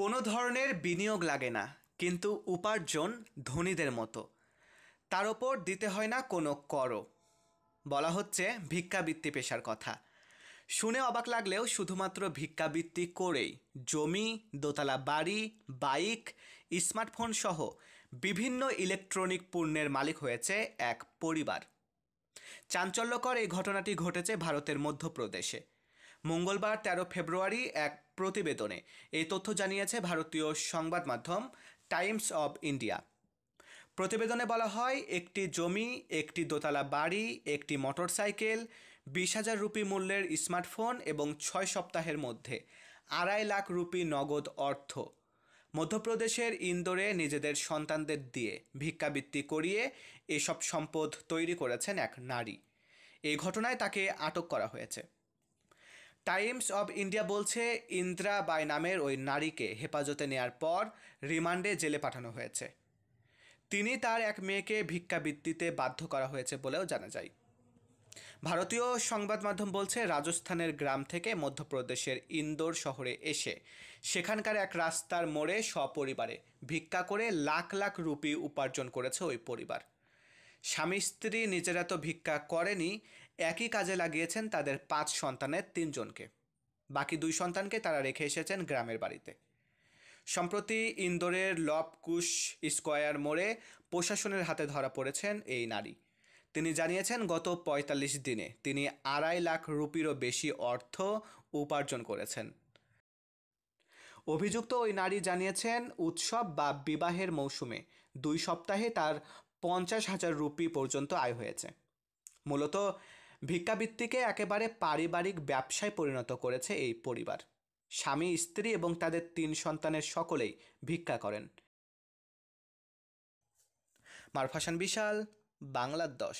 কোনো ধরনের বিনিয়োগ লাগে না কিন্তু উপার্জন ধনীদের মতো তার ওপর দিতে হয় না কোনো করও বলা হচ্ছে ভিক্ষাবৃত্তি পেশার কথা শুনে অবাক লাগলেও শুধুমাত্র ভিক্ষাবৃত্তি করেই জমি দোতলা বাড়ি বাইক স্মার্টফোন সহ বিভিন্ন ইলেকট্রনিক পণ্যের মালিক হয়েছে এক পরিবার চাঞ্চল্যকর এই ঘটনাটি ঘটেছে ভারতের মধ্যপ্রদেশে মঙ্গলবার তেরো ফেব্রুয়ারি এক প্রতিবেদনে এই তথ্য জানিয়েছে ভারতীয় সংবাদ মাধ্যম টাইমস অব ইন্ডিয়া প্রতিবেদনে বলা হয় একটি জমি একটি দোতলা বাড়ি একটি মোটর সাইকেল বিশ হাজার রুপি মূল্যের স্মার্টফোন এবং ছয় সপ্তাহের মধ্যে আড়াই লাখ রুপি নগদ অর্থ মধ্যপ্রদেশের ইন্দোরে নিজেদের সন্তানদের দিয়ে ভিক্ষাবৃত্তি করিয়ে এসব সম্পদ তৈরি করেছেন এক নারী এই ঘটনায় তাকে আটক করা হয়েছে টাইমস অব ইন্ডিয়া বলছে ইন্দ্রা বাই নামের ওই নারীকে হেফাজতে নেয়ার পর রিমান্ডে জেলে পাঠানো হয়েছে তিনি তার এক মেয়েকে ভিক্ষাবৃত্তিতে বাধ্য করা হয়েছে বলেও জানা যায় ভারতীয় সংবাদ মাধ্যম বলছে রাজস্থানের গ্রাম থেকে মধ্যপ্রদেশের ইন্দোর শহরে এসে সেখানকার এক রাস্তার মোড়ে সপরিবারে ভিক্ষা করে লাখ লাখ রুপি উপার্জন করেছে ওই পরিবার স্বামী স্ত্রী নিজেরা তো ভিক্ষা করেনি একই কাজে লাগিয়েছেন তাদের পাঁচ সন্তানের তিনজনকে বাকি দুই সন্তানকে তারা রেখে এসেছেন গ্রামের বাড়িতে সম্প্রতি ইন্দোরের লবকুশ স্কোয়ার মোড়ে প্রশাসনের হাতে ধরা পড়েছেন এই নারী তিনি জানিয়েছেন গত ৪৫ দিনে তিনি আড়াই লাখ রুপিরও বেশি অর্থ উপার্জন করেছেন অভিযুক্ত ওই নারী জানিয়েছেন উৎসব বা বিবাহের মৌসুমে দুই সপ্তাহে তার পঞ্চাশ হাজার রুপি পর্যন্ত আয় হয়েছে মূলত ভিক্ষাবৃত্তিকে একেবারে পারিবারিক ব্যবসায় পরিণত করেছে এই পরিবার স্বামী স্ত্রী এবং তাদের তিন সন্তানের সকলেই ভিক্ষা করেন মারফাসান বিশাল বাংলার দশ